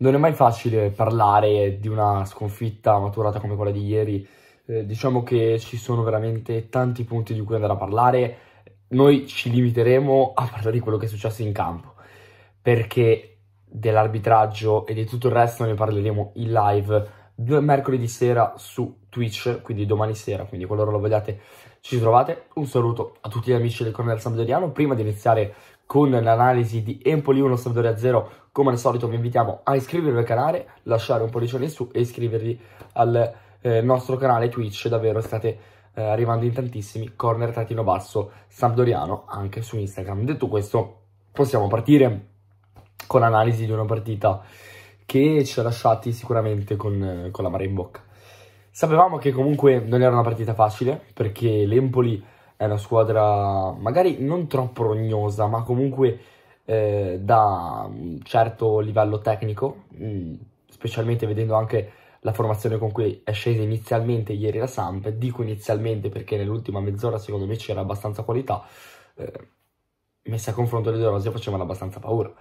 Non è mai facile parlare di una sconfitta maturata come quella di ieri, eh, diciamo che ci sono veramente tanti punti di cui andare a parlare, noi ci limiteremo a parlare di quello che è successo in campo, perché dell'arbitraggio e di tutto il resto ne parleremo in live due mercoledì sera su Twitch, quindi domani sera, quindi qualora lo vogliate ci trovate. Un saluto a tutti gli amici del Cornell San Bederiano, prima di iniziare con l'analisi di Empoli 1 Sampdoria 0 come al solito vi invitiamo a iscrivervi al canale lasciare un pollice in su e iscrivervi al eh, nostro canale Twitch davvero state eh, arrivando in tantissimi corner trattino basso Sampdoriano anche su Instagram detto questo possiamo partire con l'analisi di una partita che ci ha lasciati sicuramente con, con la mare in bocca sapevamo che comunque non era una partita facile perché l'Empoli è una squadra magari non troppo rognosa, ma comunque eh, da un certo livello tecnico, mh, mm, specialmente vedendo anche la formazione con cui è scesa inizialmente ieri la Samp, dico inizialmente perché nell'ultima mezz'ora secondo me c'era abbastanza qualità, eh, messa a confronto le due rose facevano abbastanza paura.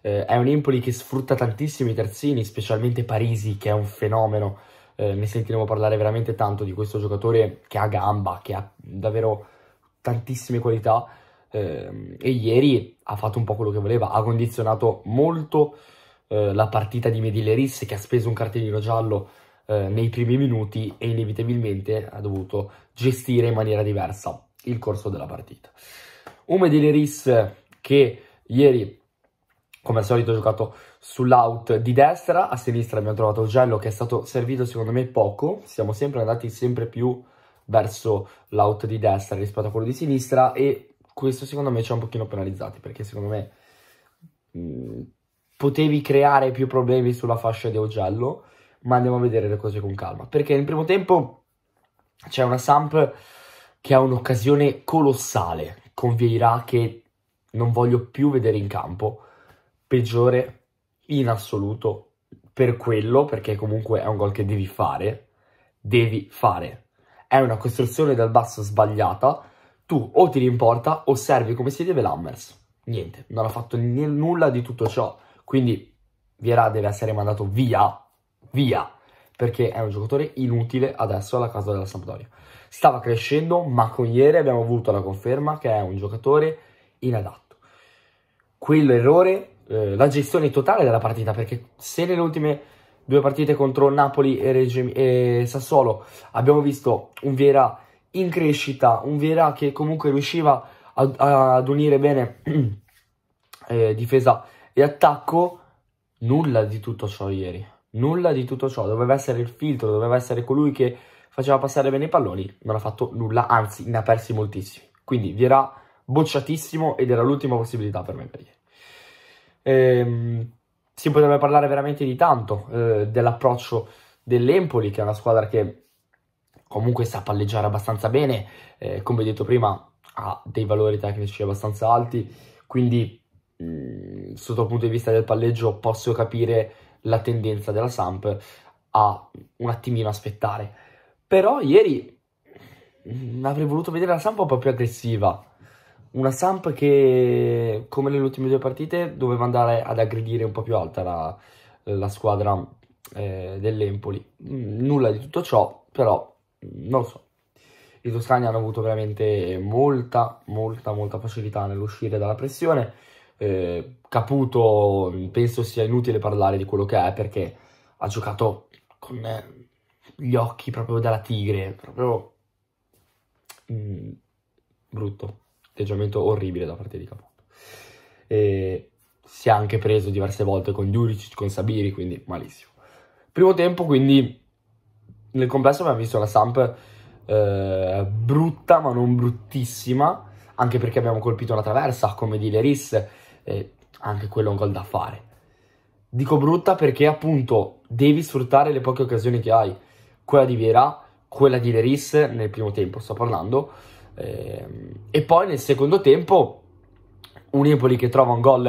Eh, è un Empoli che sfrutta tantissimo i terzini, specialmente Parisi che è un fenomeno, eh, ne sentiremo parlare veramente tanto di questo giocatore che ha gamba, che ha davvero tantissime qualità eh, e ieri ha fatto un po' quello che voleva, ha condizionato molto eh, la partita di Medilleris che ha speso un cartellino giallo eh, nei primi minuti e inevitabilmente ha dovuto gestire in maniera diversa il corso della partita. Un Medilleris eh, che ieri come al solito ha giocato sull'out di destra, a sinistra abbiamo trovato Giallo che è stato servito secondo me poco, siamo sempre andati sempre più verso l'out di destra rispetto a quello di sinistra e questo secondo me ci ha un pochino penalizzati perché secondo me mh, mm, potevi creare più problemi sulla fascia di Augello ma andiamo a vedere le cose con calma perché nel primo tempo c'è una Samp che ha un'occasione colossale con Vieira che non voglio più vedere in campo peggiore in assoluto per quello perché comunque è un gol che devi fare devi fare è una costruzione dal basso sbagliata, tu o ti rimporta o servi come si deve l'Hammers. Niente, non ha fatto n- nulla di tutto ciò. Quindi Viera deve essere mandato via, via, perché è un giocatore inutile adesso alla casa della Sampdoria. Stava crescendo, ma con ieri abbiamo avuto la conferma che è un giocatore inadatto. Quello errore, eh, la gestione totale della partita, perché se nelle ultime due partite contro Napoli e, Reggio, e Sassuolo abbiamo visto un Viera in crescita, un Viera che comunque riusciva ad, ad unire bene eh, difesa e attacco, nulla di tutto ciò ieri, nulla di tutto ciò, doveva essere il filtro, doveva essere colui che faceva passare bene i palloni, non ha fatto nulla, anzi ne ha persi moltissimi, quindi Viera bocciatissimo ed era l'ultima possibilità per me per ieri. Ehm, si potrebbe parlare veramente di tanto eh, dell'approccio dell'Empoli, che è una squadra che comunque sa palleggiare abbastanza bene, eh, come detto prima ha dei valori tecnici abbastanza alti, quindi mh, mm, sotto il punto di vista del palleggio posso capire la tendenza della Samp a un attimino aspettare. Però ieri mh, mm, avrei voluto vedere la Samp un po' più aggressiva, una Samp che, come nelle ultime due partite, doveva andare ad aggredire un po' più alta la, la squadra eh, dell'Empoli. Mm, nulla di tutto ciò, però mm, non lo so. I toscani hanno avuto veramente molta, molta, molta facilità nell'uscire dalla pressione. Eh, Caputo mm, penso sia inutile parlare di quello che è perché ha giocato con eh, gli occhi proprio della tigre, proprio mm, brutto atteggiamento orribile da parte di Caputo. E si è anche preso diverse volte con Juricic, con Sabiri, quindi malissimo. Primo tempo, quindi, nel complesso abbiamo visto la Samp eh, brutta, ma non bruttissima, anche perché abbiamo colpito la traversa, come di Leris, eh, anche quello è un gol da fare. Dico brutta perché appunto devi sfruttare le poche occasioni che hai, quella di Viera, quella di Leris nel primo tempo, sto parlando, Ehm, e poi nel secondo tempo un Empoli che trova un gol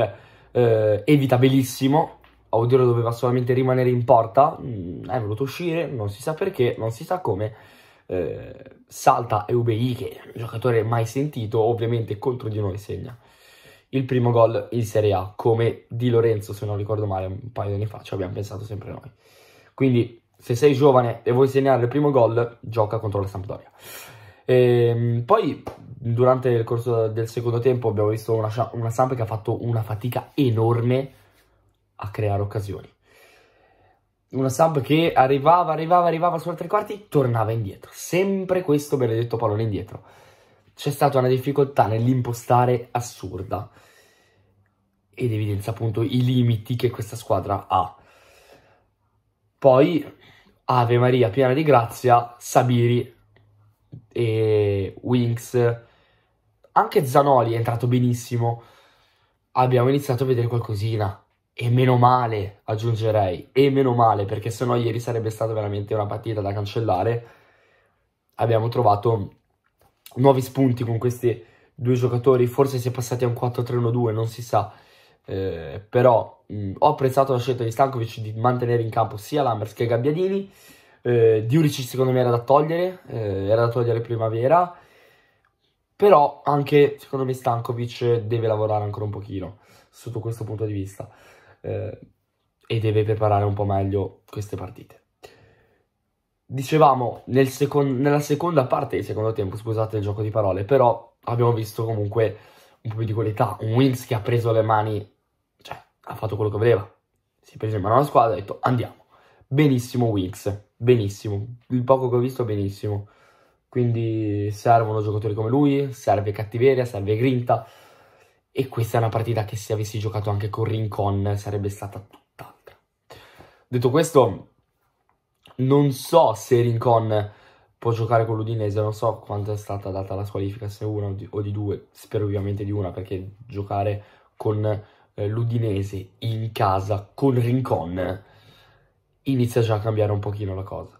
eh, evitabilissimo Audiro doveva solamente rimanere in porta, mm, è voluto uscire, non si sa perché, non si sa come. Eh, salta Eubi che è un giocatore mai sentito, ovviamente contro di noi segna il primo gol in Serie A, come di Lorenzo, se non ricordo male, un paio di anni fa, ci abbiamo pensato sempre noi. Quindi, se sei giovane e vuoi segnare il primo gol, gioca contro la Sampdoria. E ehm, poi durante il corso del secondo tempo abbiamo visto una, una Samp che ha fatto una fatica enorme a creare occasioni. Una Samp che arrivava, arrivava, arrivava sulla tre quarti, tornava indietro. Sempre questo benedetto pallone indietro. C'è stata una difficoltà nell'impostare assurda ed evidenza appunto i limiti che questa squadra ha. Poi Ave Maria piena di grazia, Sabiri e Winks, anche Zanoli è entrato benissimo, abbiamo iniziato a vedere qualcosina. E meno male, aggiungerei, e meno male, perché sennò ieri sarebbe stata veramente una partita da cancellare. Abbiamo trovato nuovi spunti con questi due giocatori, forse si è passati a un 4-3-1-2, non si sa. Eh, però mh, mm, ho apprezzato la scelta di Stankovic di mantenere in campo sia Lambers che Gabbiadini. Eh, Diurici secondo me era da togliere, eh, era da togliere primavera, però anche secondo me Stankovic deve lavorare ancora un pochino sotto questo punto di vista eh, e deve preparare un po' meglio queste partite. Dicevamo nel secon- nella seconda parte del secondo tempo, scusate il gioco di parole, però abbiamo visto comunque un po' più di qualità, un Wills che ha preso le mani, cioè ha fatto quello che voleva, si è preso in mano la squadra e ha detto andiamo benissimo Wilkes, benissimo, il poco che ho visto benissimo. Quindi servono giocatori come lui, serve cattiveria, serve grinta. E questa è una partita che se avessi giocato anche con Rincon sarebbe stata tutt'altra. Detto questo, non so se Rincon può giocare con l'Udinese, non so quanto è stata data la squalifica, se una o di, o di due, spero ovviamente di una, perché giocare con eh, l'Udinese in casa, con Rincon, inizia già a cambiare un pochino la cosa.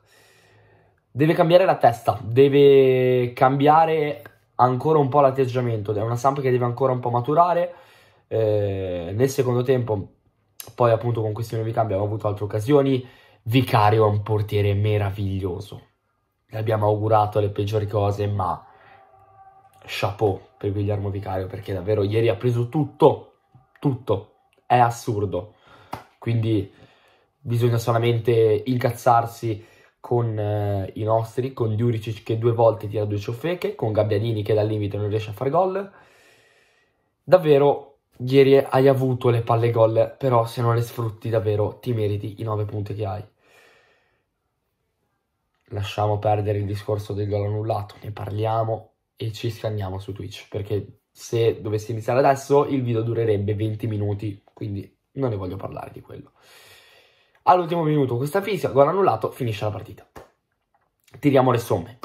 Deve cambiare la testa, deve cambiare ancora un po' l'atteggiamento. È una Samp che deve ancora un po' maturare. Eh, nel secondo tempo, poi appunto con questi nuovi cambi abbiamo avuto altre occasioni. Vicario è un portiere meraviglioso. Le abbiamo augurato le peggiori cose, ma chapeau per Guillermo Vicario perché davvero ieri ha preso tutto, tutto. È assurdo. Quindi bisogna solamente incazzarsi con eh, i nostri, con Djuricic che due volte tira due ciofeche, con Gabbianini che dal limite non riesce a fare gol. Davvero, ieri hai avuto le palle gol, però se non le sfrutti davvero ti meriti i 9 punti che hai. Lasciamo perdere il discorso del gol annullato, ne parliamo e ci scanniamo su Twitch, perché se dovessi iniziare adesso il video durerebbe 20 minuti, quindi non ne voglio parlare di quello all'ultimo minuto questa fisica, gol annullato, finisce la partita. Tiriamo le somme.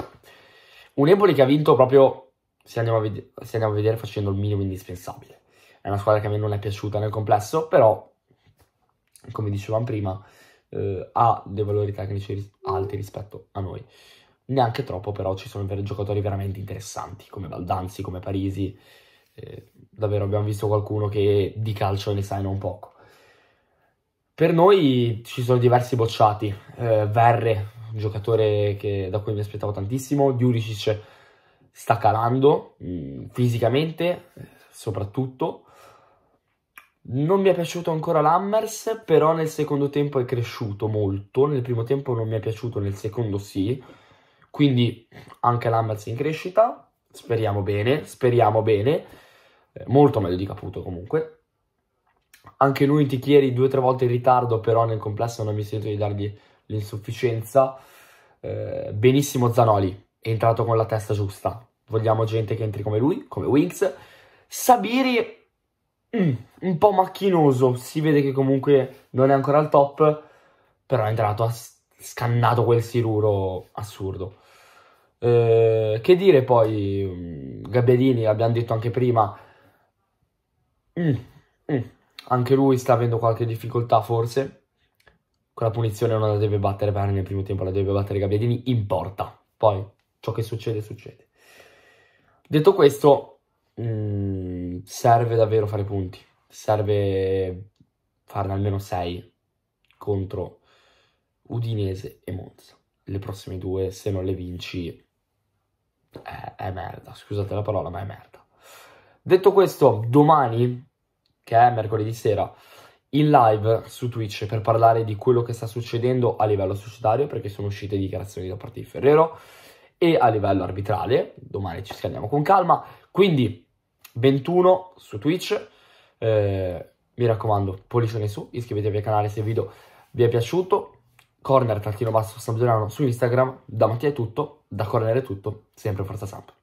Un Empoli che ha vinto proprio, se andiamo, ved- se andiamo a vedere, facendo il minimo indispensabile. È una squadra che a me non è piaciuta nel complesso, però, come dicevamo prima, eh, ha dei valori tecnici alti rispetto a noi. Neanche troppo, però ci sono giocatori veramente interessanti, come Valdanzi, come Parisi. Eh, davvero abbiamo visto qualcuno che di calcio ne sa non poco. Per noi ci sono diversi bocciati, eh, Verre, un giocatore che, da cui mi aspettavo tantissimo, Diuricic sta calando mh, mm, fisicamente soprattutto, non mi è piaciuto ancora l'Hammers, però nel secondo tempo è cresciuto molto. Nel primo tempo non mi è piaciuto, nel secondo sì. Quindi anche l'Hammers in crescita. Speriamo bene, speriamo bene. Eh, molto meglio di Caputo comunque anche lui in chiedi due o tre volte in ritardo, però nel complesso non mi sento di dargli l'insufficienza. Eh, benissimo Zanoli, è entrato con la testa giusta. Vogliamo gente che entri come lui, come Wings. Sabiri, mm, un po' macchinoso, si vede che comunque non è ancora al top, però è entrato, ha scannato quel siruro assurdo. Eh, che dire poi, mm, Gabellini, l'abbiamo detto anche prima, mm, mm anche lui sta avendo qualche difficoltà forse. Quella punizione non la deve battere Varane nel primo tempo, la deve battere Gabrielini importa. Poi ciò che succede, succede. Detto questo, mh, mm, serve davvero fare punti. Serve farne almeno 6 contro Udinese e Monza. Le prossime due, se non le vinci, è, è merda. Scusate la parola, ma è merda. Detto questo, domani che è mercoledì sera, in live su Twitch per parlare di quello che sta succedendo a livello societario, perché sono uscite dichiarazioni da parte di Ferrero, e a livello arbitrale, domani ci scandiamo con calma, quindi 21 su Twitch, eh, mi raccomando, pollicione su, iscrivetevi al canale se il video vi è piaciuto, corner trattino basso Sampdoriano su Instagram, da Mattia è tutto, da corner è tutto, sempre forza Samp.